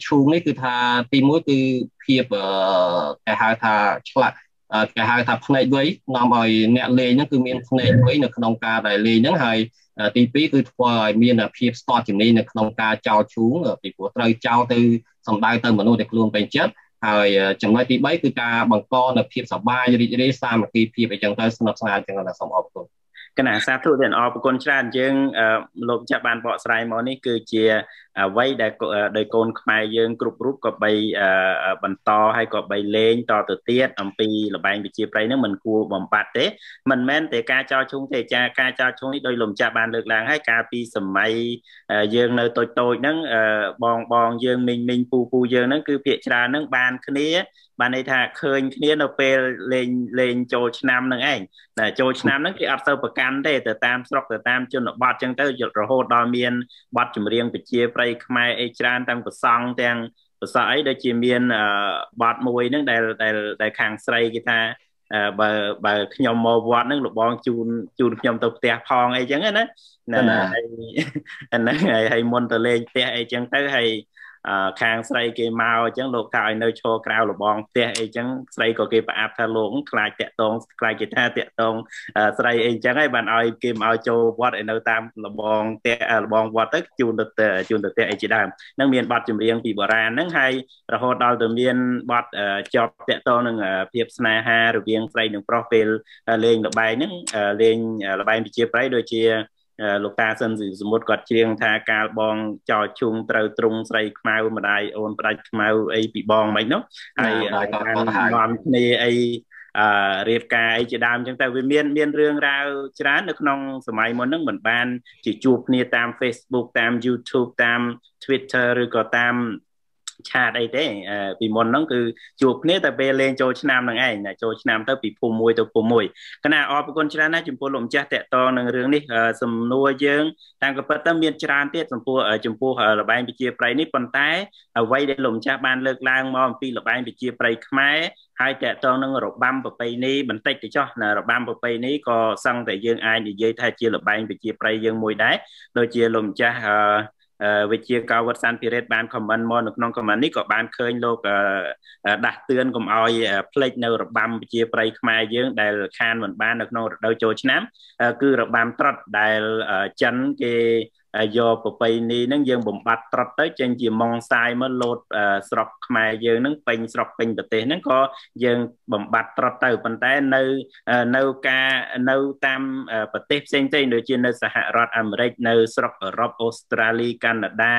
ឈូងនេះគឺថាទីមួយគឺភាពគេហៅថាឆ្លាក់គេហៅថាភ្នែកវៃនាំឲ្យអ្នកលេងហ្នឹងគឺមានភ្នែកវៃនៅក្នុងការដែលលេងហ្នឹងហើយទី2គឺធ្វើឲ្យមានភាពស្ទាត់ជំនាញនៅក្នុងការចោលឈូងពីព្រោះត្រូវចោលទៅសំដៅទៅមនុស្សដែលខ្លួនពេញចិត្តហើយចំណុចទី3គឺការបង្កនៅភាពសប្បាយរីករាយសាមគ្គីភាពអីចឹងទៅស្និទ្ធស្នាលចឹងណាសូមអរគុណគណៈសាធុទាំងអរប្រគុណច្រើនយើងលោកចាក់បានបកស្រាយមកនេះគឺជាអ្វីដែលដោយកូនខ្មែរយើងគ្រប់រូបក៏បីបន្តហើយក៏បីលេងតទៅទៀតអំពីលបែងវិជាប្រៃនឹងមិនគួរបំបត្តិទេមិនមែនតែការចោលឈុំទេចាការចោលឈុំនេះដោយលំចាស់បានលើកឡើងហើយកាលពីសម័យយើងនៅតូចតូចហ្នឹងបងបងយើងមីងមីងពូពូយើងហ្នឹងគឺភាកច្រើនហ្នឹងបានគ្នា បានន័យថាឃើញគ្នានៅពេលលេងលេងចូលឆ្នាំនឹងឯងតែចូលឆ្នាំហ្នឹងគេអត់ទៅប្រកាន់ទេទៅតាមស្រុកទៅតាមជនបទអញ្ចឹងទៅរហូតដល់មានប័ណ្ណចម្រៀងប្រជាប្រិត្រីខ្មែរអីច្រើនទាំងប្រសង់ទាំងប្រសក់អីដូចជាមានបាត់មួយហ្នឹងដែលដែលដែលខាងស្រីគេថាបើបើខ្ញុំមកវត្តហ្នឹងលបងជូនជូនខ្ញុំទៅផ្ទះផងអីចឹងណាណាហើយអាហ្នឹងហើយហើយមុនទៅលេងផ្ទះអីចឹងទៅហើយខាងស្រីគេមកអញ្ចឹងលោកថាឲ្យនៅឈរក្រៅលបងផ្ទះអីអញ្ចឹងស្រីក៏គេប្រអាប់ថាលោកខ្លាចតាក់តងខ្លាចគេថាតាក់តងស្រីអីអញ្ចឹងហើយបានឲ្យគេមកឲ្យចូលវត្តឲ្យនៅតាមលបងផ្ទះលបងវត្តទៅជូនទៅជូនទៅផ្ទះអីជាដើមនឹងមានប័ណ្ណចម្រៀងពីបុរាណហ្នឹងហើយរហូតដល់ទៅមានប័ណ្ណជាប់តាក់តងនឹងភាពស្នេហារវាងស្រីនិងប្រុសពេលលេងលបែងហ្នឹងលេងលបែងប្រជាប្រិយដូចជាលោកតាសិនស៊ីសមុទ្រគាត់ច្រៀងថាកាលបងចោជុងត្រូវទ្រង់ស្រីខ្មៅ ម្ដាយ អូនផ្ដាច់ខ្មៅអីពីបងមិនហ្នឹងហើយបានបានគ្នាអីអឺរៀបការអីជាដើមអញ្ចឹងតែវាមាន មានរឿងរ៉ាវច្រើននៅក្នុង សម័យមុនហ្នឹងមិនបាន ជាជួបគ្នាតាម Facebook តាម YouTube តាម Twitter ឬក៏តាមឆាតអីទេ ពីមុនហ្នឹងគឺជួបគ្នាតែពេលលេងចូលឆ្នាំហ្នឹងឯងណាចូលឆ្នាំទៅពីភូមិមួយទៅភូមិមួយកណាអរគុណច្រើនណាចំពោះលោកម្ចាស់តកតងនឹងរឿងនេះសំណួរយើង តាមកពិតទៅមានច្រើនទៀតចំពោះចំពោះលបែងប្រជា ប្រិយនេះប៉ុន្តែអ្វីដែលលោកម្ចាស់បានលើកឡើងមកអំពីលបែងប្រជាប្រិយខ្មែរហើយតកតងនឹងរបាំប្រពៃណីបន្តិចទៅចោះណារបាំប្រពៃណីក៏សឹងតែយើងអាចនិយាយថាជាលបែងប្រជាប្រិយយើងមួយដែរដូចជាលោកម្ចាស់អឺវិជាកោវត្តសានភិរិទ្ធបានខមមិនមកនៅក្នុងខមមិននេះក៏បានឃើញលោកដាស់តឿនកុំឲ្យភ្លេចនៅ របាំវិជាប្រៃខ្មែរយើងដែលខានមិនបាននៅក្នុងរដូវចូលឆ្នាំ គឺរបាំត្រុដដែលចិនគេហើយយកប្របីនេះហ្នឹងយើងបំបត្តិត្រុតទៅចេញជាម៉ងសាយមកលោតស្រុកខ្មែរយើងហ្នឹងពេញស្រុកពេញប្រទេសហ្នឹងក៏យើងបំបត្តិត្រុតទៅប៉ុន្តែនៅនៅការនៅតាមប្រទេសផ្សេងៗដូចជានៅសហរដ្ឋអាមេរិកនៅស្រុកអឺរ៉ុបអូស្ត្រាលីកាណាដា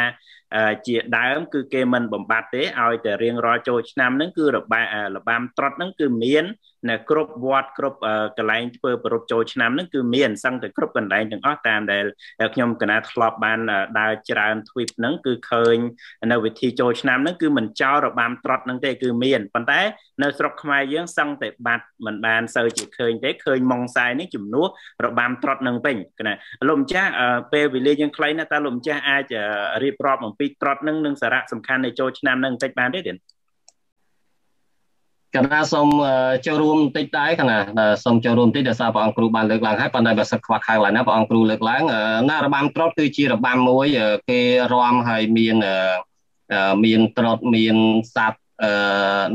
ជាដើម គឺគេមិនបំបត្តិទេឲ្យតែរៀងរាល់ចូលឆ្នាំហ្នឹងគឺរបារបាំត្រុតហ្នឹងគឺមាននៅគ្រប់វត្តគ្រប់កន្លែងធ្វើប្រពចូលឆ្នាំហ្នឹងគឺមានសឹងតែគ្រប់កន្លែងទាំងអស់តាមដែលខ្ញុំកណាធ្លាប់បានដើរច្រើនទ្វីបហ្នឹងគឺឃើញ នៅវិធីចូលឆ្នាំហ្នឹងគឺមិនចោលរបាំត្រុដហ្នឹងទេគឺមានប៉ុន្តែនៅស្រុកខ្មែរយើងសឹងតែបាត់មិនបានសូវជាឃើញ ទេឃើញម៉ងសាយនេះជំនួសរបាំត្រុដហ្នឹងវិញកណាលោកម្ចាស់ពេលវេលាយើងខ្លីណាស់តើលោកម្ចាស់អាចរៀបរាប់អំពីត្រុដហ្នឹងនិងសារៈសំខាន់នៃចូលឆ្នាំហ្នឹងបន្តិចបានទេទៀតកណាសូមចូលរួមបន្តិចដែរកណាសូមចូលរួមបន្តិចដោយសារព្រះអង្គគ្រូបានលើកឡើងហើយប៉ុន្តែបើសិនខ្វះខាងឡើយណាព្រះអង្គគ្រូលើកឡើងណារបាំត្រុដគឺជារបាំមួយគេរាំហើយមានមានត្រុដមានសត្វអឺ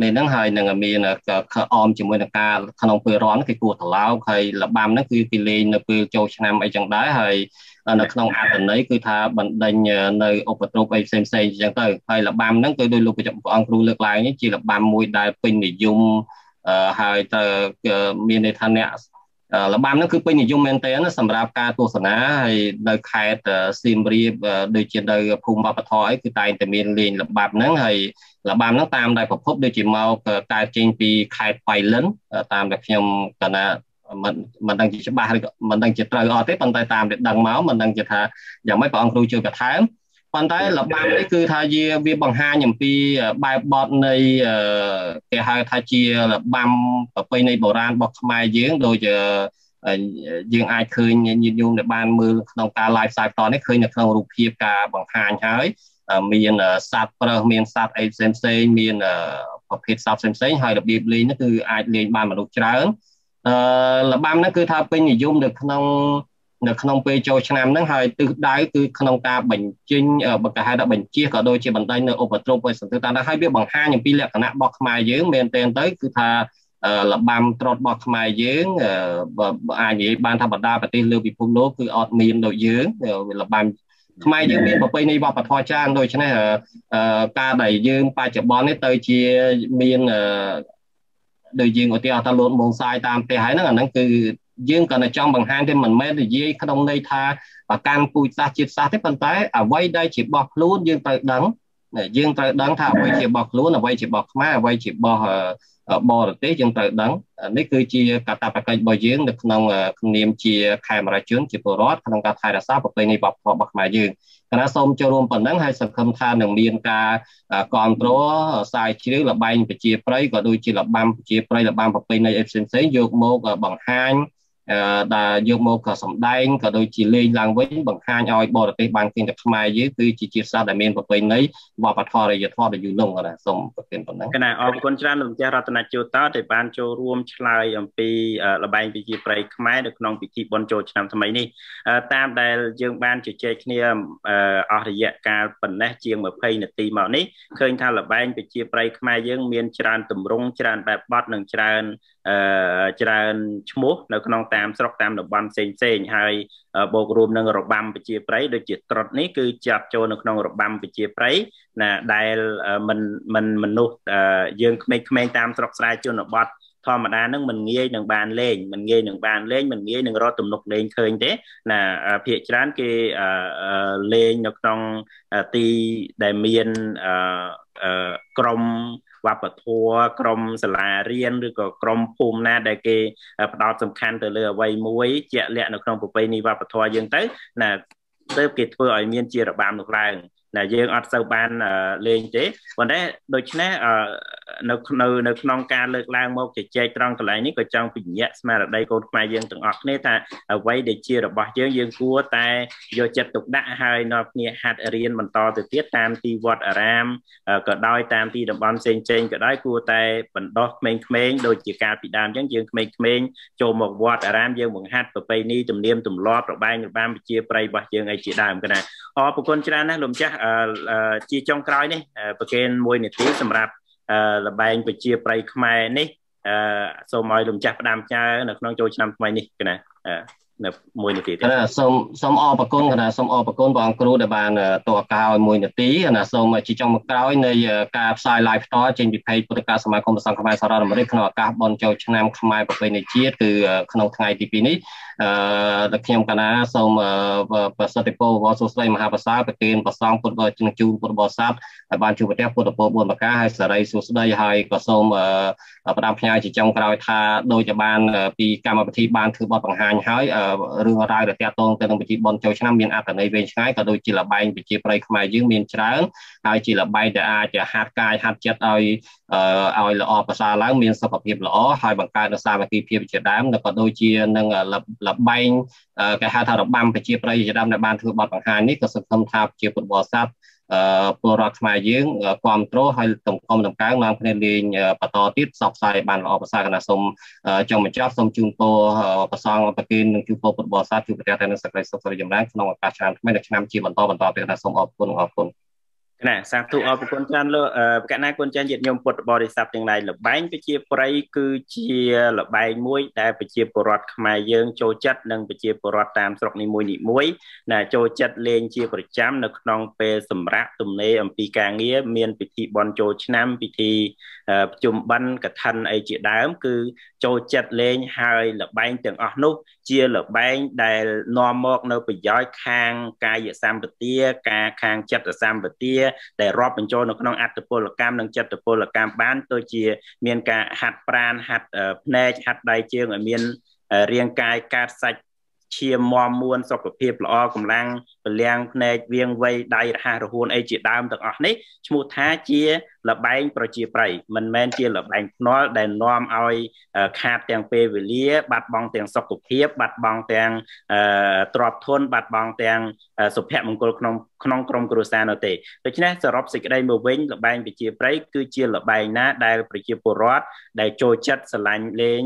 នេះហ្នឹងហើយនឹងមានខអមជាមួយនឹងការក្នុងពេលរនគេគួរត្រឡោកហើយលបាំហ្នឹងគឺគេលេងនៅពេលចូលឆ្នាំអីចឹងដែរហើយនៅក្នុងអត្តន័យគឺថាបណ្ដិញនៅឧបទ្រពអីផ្សេងផ្សេងចឹងទៅហើយលបាំហ្នឹងគឺដោយលោកព្រះអង្គគ្រូលើកឡើងជាលបាំមួយដែលពេញនិយមហើយទៅមានន័យថាអ្នករបាំហ្នឹងគឺពេញនិយមមែនទែនសម្រាប់ការទស្សនាហើយនៅខេត្តសៀមរាបដូចជានៅភូមិវប្បធម៌អីគឺតែងតែមានលេងរបាំហ្នឹងហើយរបាំហ្នឹងតាមដែលប្រភពដូចជាមកកើតចេញពីខេត្តប៉ៃលិនតាមដែលខ្ញុំកណាមិនមិនដឹងជាច្បាស់ឬមិនដឹងជាត្រូវអត់ទេប៉ុន្តែតាមដែលដឹងមកមិនដឹងជាថាយ៉ាងម៉េចព្រះអង្គគ្រូជួយកថាប៉ុន្តែលបាំនេះគឺថាវាវាបង្ហាញអំពីបែបបទនៃគេហៅថាជាលបាំប្រពៃណីបុរាណរបស់ខ្មែរយើងដូចយើងអាចឃើញញាតិញោមដែលបានមើលក្នុងការ live ផ្សាយបន្តនេះឃើញនៅក្នុងរូបភាពការបង្ហាញហើយមានសត្វប្រើសមានសត្វអីផ្សេងផ្សេងមានប្រភេទសត្វផ្សេងផ្សេងហើយរបៀបលេងនេះគឺអាចលេងបានមនុស្សច្រើនអឺលបាំហ្នឹងគឺថាពេញនិយមនៅក្នុងនៅក្នុងពេលចូលឆ្នាំហ្នឹងហើយទិសដៅគឺក្នុងការបញ្ចេញបង្កាហៅថាបញ្ជាក៏ដូចជាបណ្ដាញនៅឧបទ្រពឲ្យសន្តិតាមដែរហើយវាបង្ហាញអំពីលក្ខណៈរបស់ខ្មែរយើងមែនទែនទៅគឺថាលបាំត្រុតរបស់ខ្មែរយើងអាចនិយាយបានថាបណ្ដាប្រទេសលើពិភពលោកគឺអត់មានដូចយើងលបាំខ្មែរយើងមានប្រពៃណីវប្បធម៌ច្រើនដូច្នេះការដែលយើងបច្ចុប្បន្ននេះទៅជាមានដូចយើងឧទាហរណ៍ថាលូតមងសាយតាមផ្ទះហើយហ្នឹងអាហ្នឹងគឺយើងក៏តែចង់បង្ហាញតែមិនមែននិយាយក្នុងន័យថាកាន់ពូជសាសជាតិសាសទេប៉ុន្តែអ្វីដែលជារបស់ខ្លួនយើងត្រូវដឹងយើងត្រូវដឹងថាអ្វីជារបស់ខ្លួនអ្វីជារបស់ខ្មែរអ្វីជារបស់បរទេសយើងត្រូវដឹងនេះគឺជាកាតព្វកិច្ចរបស់យើងនៅក្នុងជំនាញជាខេមរាជនជាពលរដ្ឋក្នុងការថែរក្សាប្រពៃណីវប្បធម៌របស់ខ្មែរយើងគណៈសូមចូលរួមប៉ុណ្ណឹងហើយសង្ឃឹមថានឹងមានការគ្រប់គ្រងសាយជ្រាវលបែងប្រជាប្រិយក៏ដូចជាលបាំប្រជាប្រិយលបាំប្រពៃណីផ្សេងៗយកមកបង្ហាញដែលយកមកក៏សំដែងក៏ដូចជាលេងឡើងវិញបង្ហាញឲ្យ បរទេសបានឃើញថាខ្មែរយើងគឺជាជាតិសាសន៍ដែលមានប្រពៃណីវប្បធម៌រយធម៌ដ៏យូរលង់ណាសូមប្រគិនប៉ុណ្ណឹងណាអរគុណច្រើនលោកចាស់រតនជោតាដែលបានចូលរួមឆ្លើយអំពីលបែងវិជាប្រៃខ្មែរនៅក្នុងពិធីបុណ្យចូលឆ្នាំថ្មីនេះតាមដែលយើងបានជជែកគ្នាអស់រយៈកាលប៉ុណ្ណេះជាង20នាទីមកនេះឃើញថាលបែងវិជាប្រៃខ្មែរយើងមាន ច្រើនទម្រង់ច្រើនបែបបទនិងច្រើនអឺច្រើនឈ្មោះនៅក្នុងតាម ស្រុកតាមតំបន់ផ្សេងផ្សេងហើយបូករួមនឹងរបាំប្រជាប្រិយដូចជាត្រុដនេះគឺចាប់ចូលនៅក្នុងរបាំប្រជាប្រិយណាដែលមិនមិនមនុស្សយើងក្មេងៗតាមស្រុកស្រែជនបទធម្មតានឹងមិនងាយនឹងបានលេងមិនងាយនឹងបានលេងមិនងាយនឹងរត់ទំនុកលេងឃើញទេណាភាកច្រើនគេលេងនៅក្នុងទីដែលមានក្រមវប្បធម៌ក្រមសាលារៀនឬក៏ក្រមភូមិណាដែលគេផ្ដោតសំខាន់ទៅលើអ្វីមួយជាក់លាក់នៅក្នុងប្រពៃណីវប្បធម៌យើងទៅណាទៅគេធ្វើឲ្យមានជារបាំនោះឡើងណាយើងអត់សូវបានលេងទេប៉ុន្តែដូច្នេះនៅនៅនៅក្នុងការលើកឡើងមកជជែកត្រង់កន្លែងនេះក៏ចង់ពញាក់ស្មារតីកូនខ្មែរយើងទាំងអស់គ្នាថាអ្វីដែលជារបស់យើងយើងគួរតែយកចិត្តទុកដាក់ហើយនាំគ្នាហាត់រៀនបន្តទៅទៀតតាមទីវត្តអារាមក៏ដោយតាមទីតំបន់ផ្សេងផ្សេងក៏ដោយគួរតែបណ្ដោះក្មេងៗដូចជាការពីដើមអញ្ចឹងយើងក្មេងៗចូលមកវត្តអារាមយើងបង្ហាត់ប្រពៃណីទំនៀមទម្លាប់របែងរបាំប្រជាប្រិយរបស់យើងឲ្យជាដើមកណាអរគុណច្រើនណាស់លោកម្ចាស់ជាចុងក្រោយនេះប្រកេនមួយនាទីសម្រាប់លបែងប្រជាប្រិយខ្មែរនេះសូមឲ្យលំចាស់ផ្ដាំផ្ញើនៅក្នុងចូលឆ្នាំថ្មីនេះគណៈនៅមួយនាទីទៀតណាសូមសូមអរគុណគណៈសូមអរគុណបងគ្រូដែលបានតឱកាសឲ្យមួយនាទីគណៈសូមជាចុងមកក្រោយនៃការផ្សាយ live ផ្ទាល់ចេញពីផេកពុទ្ធកាសមាគមប្រសង់ខ្មែរសហរដ្ឋអាមេរិកក្នុងឱកាសបុណ្យចូលឆ្នាំខ្មែរប្រពៃណីជាតិគឺក្នុងថ្ងៃទី2នេះអឺដល់ខ្ញុំកណាសូមប្រសិទ្ធិពលវត្តសុស្ដីមហាប្រសាប្រទានប្រសង់ពុទ្ធវចនជូនពុទ្ធបរិស័ទឲ្យបានជួបប្រទះពុទ្ធពរ4ប្រការហើយសេរីសុស្ដីហើយក៏សូមផ្ដាំផ្ញើជាចុងក្រោយថាដូចជាបាន ពីកម្មវិធីបានធ្វើបទបង្ហាញហើយអឺរឿងរ៉ាវដែលទាក់ទងទៅនឹងពិធីបុណ្យចូលឆ្នាំមានអត្ថន័យវែងឆ្ងាយក៏ដូចជាលបែងប្រជាប្រិយខ្មែរយើងមានច្រើនហើយជាលបែងដែលអាចហាត់កាយហាត់ចិត្តឲ្យឲ្យល្អប្រសើរឡើងមានសុខភាពល្អហើយបង្កើតនូវសាមគ្គីភាពជាដើមក៏ដូចជានឹងលបែងគេហៅថារបាំប្រជាប្រិយជាដើមដែលបានធ្វើបទបង្ហាញនេះក៏សង្ឃឹមថាប្រជាពលរដ្ឋពលរដ្ឋខ្មែរយើងគ្រប់គ្រងហើយទំកុំតម្កើងនាំគ្នាលេងបន្តទៀតផ្សព្វផ្សាយបានល្អប្រសើរកណាសូមចង់បញ្ចប់សូមជូនពរប្រសងប្រគិននិងជូនពរពុទ្ធបរិស័ទជួបប្រទះតែនឹងសេចក្តីសុខសេរីចម្រើនក្នុងឱកាសឆ្នាំថ្មីនិងឆ្នាំជាបន្តបន្តទៀតណាសូមអរគុណអរគុណគណៈសាធុអរគុណច្រើនលោកប្រកណាគុណចាស់ញាតិញោមពុទ្ធបរិស័ទទាំងឡាយលបែងប្រជាប្រិយគឺជាលបែងមួយដែលប្រជាពលរដ្ឋខ្មែរយើងចូលចិត្តនិងប្រជាពលរដ្ឋតាមស្រុកនីមួយនីមួយណាចូលចិត្តលេងជាប្រចាំនៅក្នុង ពេលសម្រាប់ទំនេរអំពីការងារមានពិធីបន់ចូលឆ្នាំពិធីប្រជុំបិណ្ឌកថាអីជាដើមគឺចូលចិត្តលេងហើយលបែងទាំងអស់នោះជាលបែងដែលនាំមក នៅប្រយោជន៍ខាងកាយសម្បទាការខាងចិត្តសម្បទាដែលរាប់បញ្ចូលនៅក្នុងអត្តពលកម្មនិងចិត្តពលកម្មបានដូចជា មានការហាត់ប្រានហាត់ភ្នែកហាត់ដៃជើងឲ្យមានរាងកាយកាត់សាច់ឈាមមមមួន សុខភាពល្អកម្លាំងពលាំងភ្នែកវៀងវៃដៃរហ័សរហួនអីជាដើមទាំងអស់នេះឈ្មោះថាជាលបែងប្រជាប្រិយមិនមែនជាលបែងភ្នាល់ដែលនាំឲ្យខាតទាំងពេលវេលា បាត់បង់ទាំងសុខភាពបាត់បង់ទាំងទ្រព្យធនបាត់បង់ទាំងសុភមង្គលក្នុងក្នុងក្រមគ្រួសារនោះទេដូច្នេះសរុបសេចក្តីមកវិញលបែងប្រជាប្រិយគឺជាលបែងណាដែលប្រជាពលរដ្ឋដែលចូលចិត្តស្រឡាញ់លេង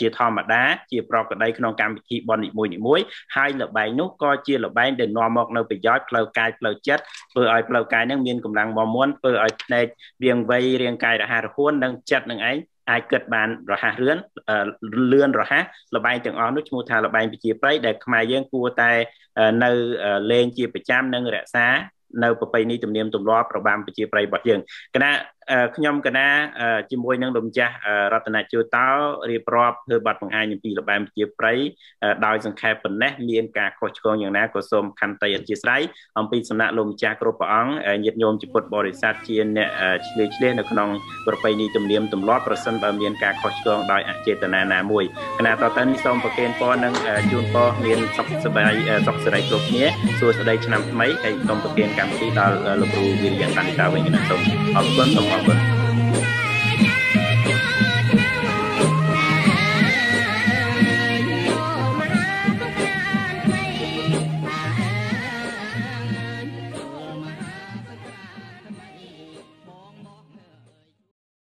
ជាធម្មតាជាប្រកដីក្នុងកម្មវិធីបន់នីមួយៗហើយលបែងនោះក៏ជាលបែងដែលនាំមក នៅប្រយោជន៍ផ្លូវកាយផ្លូវចិត្តធ្វើឲ្យផ្លូវកាយនឹងមានកម្លាំងមមាំធ្វើឲ្យភ្នែករាងវ័យរាងកាយរហ័សរហួននិងចិត្តនឹងឯងអាចគិតបានរហ័សរឿនលឿនរហ័សលបែងទាំងអស់នោះឈ្មោះថាលបែងប្រជាប្រិយដែលខ្មែរយើងគួរតែនៅលេងជាប្រចាំនិងរក្សានៅប្រពៃណីទំនៀមទម្លាប់របាំប្រជាប្រិយរបស់យើងគណៈខ្ញុំកណាជាមួយនឹងលោកម្ចាស់រតនជូតោរៀបរាប់ធ្វើប័ណ្ណបង្ហាញអំពីលបែមជាប្រៃដោយសង្ខេបប៉ុណ្ណេះមានការខុសឆ្គងយ៉ាងណាក៏សូមខន្តីអធិស្ឋានអំពីសំណាក់លោកម្ចាស់គ្រប់ព្រះអង្គញាតិញោមជាពុទ្ធបរិស័ទជាអ្នកឆ្លៀសឆ្លៀសនៅក្នុងប្រពៃណីទំនៀមទម្លាប់ប្រសិនបើមាន ការខុសឆ្គងដោយអចេតនាណាមួយកណាតទៅនេះសូមប្រគេនពរនិងជូនពរមានសុខសប្បាយសុខសេរីគ្រប់គ្នាសួស្តីឆ្នាំថ្មីហើយសូមប្រគេនកម្មវិធីដល់លោកគ្រូវិរិយបណ្ឌិតវិញសូមអរគុណសូម Parliament.